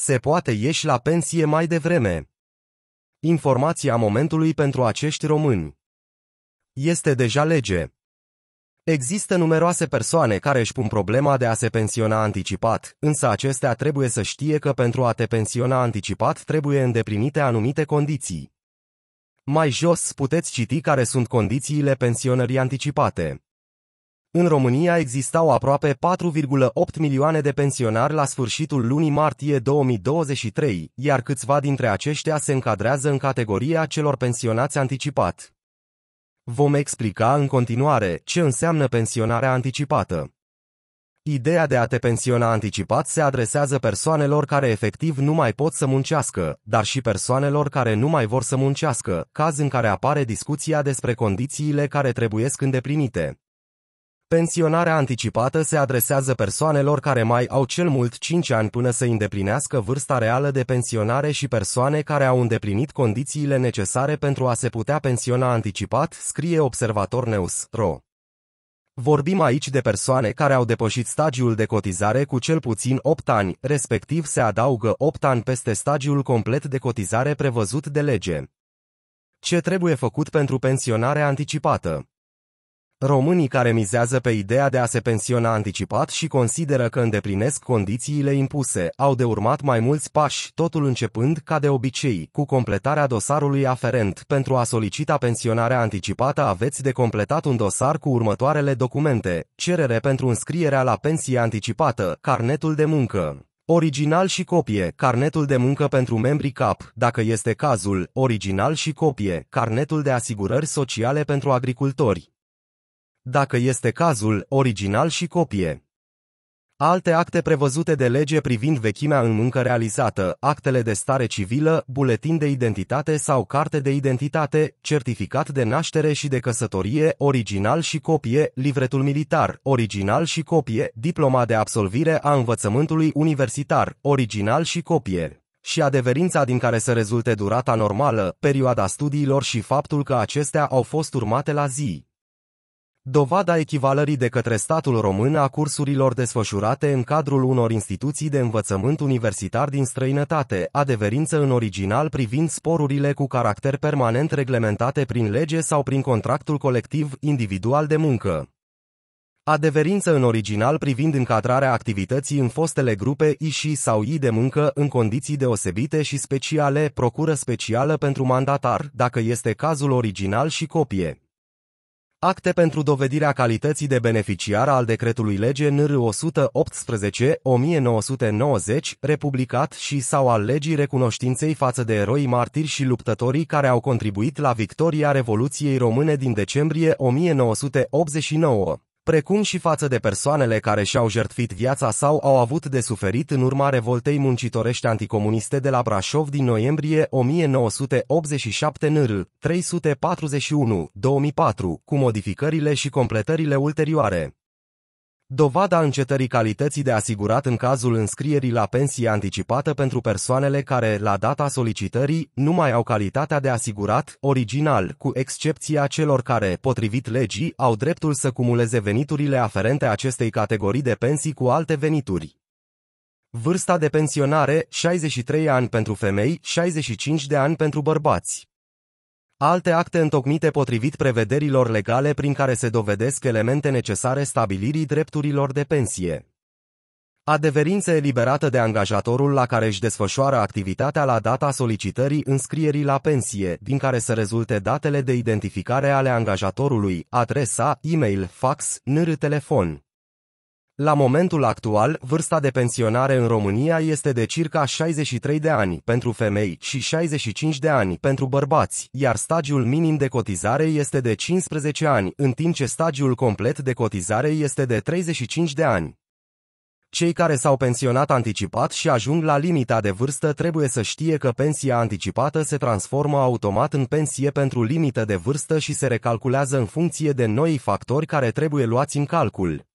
Se poate ieși la pensie mai devreme. Informația momentului pentru acești români. Este deja lege. Există numeroase persoane care își pun problema de a se pensiona anticipat, însă acestea trebuie să știe că pentru a te pensiona anticipat trebuie îndeplinite anumite condiții. Mai jos puteți citi care sunt condițiile pensionării anticipate. În România existau aproape 4,8 milioane de pensionari la sfârșitul lunii martie 2023, iar câțiva dintre aceștia se încadrează în categoria celor pensionați anticipat. Vom explica în continuare ce înseamnă pensionarea anticipată. Ideea de a te pensiona anticipat se adresează persoanelor care efectiv nu mai pot să muncească, dar și persoanelor care nu mai vor să muncească, caz în care apare discuția despre condițiile care trebuiesc îndeplinite. Pensionarea anticipată se adresează persoanelor care mai au cel mult 5 ani până să îndeplinească vârsta reală de pensionare și persoane care au îndeplinit condițiile necesare pentru a se putea pensiona anticipat, scrie Observator Ro. Vorbim aici de persoane care au depășit stagiul de cotizare cu cel puțin 8 ani, respectiv se adaugă 8 ani peste stagiul complet de cotizare prevăzut de lege. Ce trebuie făcut pentru pensionare anticipată? Românii care mizează pe ideea de a se pensiona anticipat și consideră că îndeplinesc condițiile impuse au de urmat mai mulți pași, totul începând, ca de obicei, cu completarea dosarului aferent. Pentru a solicita pensionarea anticipată aveți de completat un dosar cu următoarele documente, cerere pentru înscrierea la pensie anticipată, carnetul de muncă. Original și copie, carnetul de muncă pentru membrii CAP, dacă este cazul, original și copie, carnetul de asigurări sociale pentru agricultori, dacă este cazul, original și copie. Alte acte prevăzute de lege privind vechimea în muncă realizată, actele de stare civilă, buletin de identitate sau carte de identitate, certificat de naștere și de căsătorie, original și copie, livretul militar, original și copie, diploma de absolvire a învățământului universitar, original și copie și adeverința din care să rezulte durata normală, perioada studiilor și faptul că acestea au fost urmate la zi. Dovada echivalării de către statul român a cursurilor desfășurate în cadrul unor instituții de învățământ universitar din străinătate, adeverință în original privind sporurile cu caracter permanent reglementate prin lege sau prin contractul colectiv individual de muncă. Adeverință în original privind încadrarea activității în fostele grupe I și sau I de muncă în condiții deosebite și speciale, procură specială pentru mandatar, dacă este cazul original și copie. Acte pentru dovedirea calității de beneficiar al decretului lege NR 118-1990, republicat și sau al legii recunoștinței față de eroi martiri și luptătorii care au contribuit la victoria Revoluției Române din decembrie 1989 precum și față de persoanele care și-au jertfit viața sau au avut de suferit în urma revoltei muncitorești anticomuniste de la Brașov din noiembrie 1987 nr. 341-2004, cu modificările și completările ulterioare. Dovada încetării calității de asigurat în cazul înscrierii la pensie anticipată pentru persoanele care, la data solicitării, nu mai au calitatea de asigurat original, cu excepția celor care, potrivit legii, au dreptul să cumuleze veniturile aferente acestei categorii de pensii cu alte venituri. Vârsta de pensionare, 63 ani pentru femei, 65 de ani pentru bărbați alte acte întocmite potrivit prevederilor legale prin care se dovedesc elemente necesare stabilirii drepturilor de pensie. Adeverință eliberată de angajatorul la care își desfășoară activitatea la data solicitării înscrierii la pensie, din care să rezulte datele de identificare ale angajatorului, adresa, e-mail, fax, nr telefon. La momentul actual, vârsta de pensionare în România este de circa 63 de ani pentru femei și 65 de ani pentru bărbați, iar stagiul minim de cotizare este de 15 ani, în timp ce stagiul complet de cotizare este de 35 de ani. Cei care s-au pensionat anticipat și ajung la limita de vârstă trebuie să știe că pensia anticipată se transformă automat în pensie pentru limită de vârstă și se recalculează în funcție de noi factori care trebuie luați în calcul.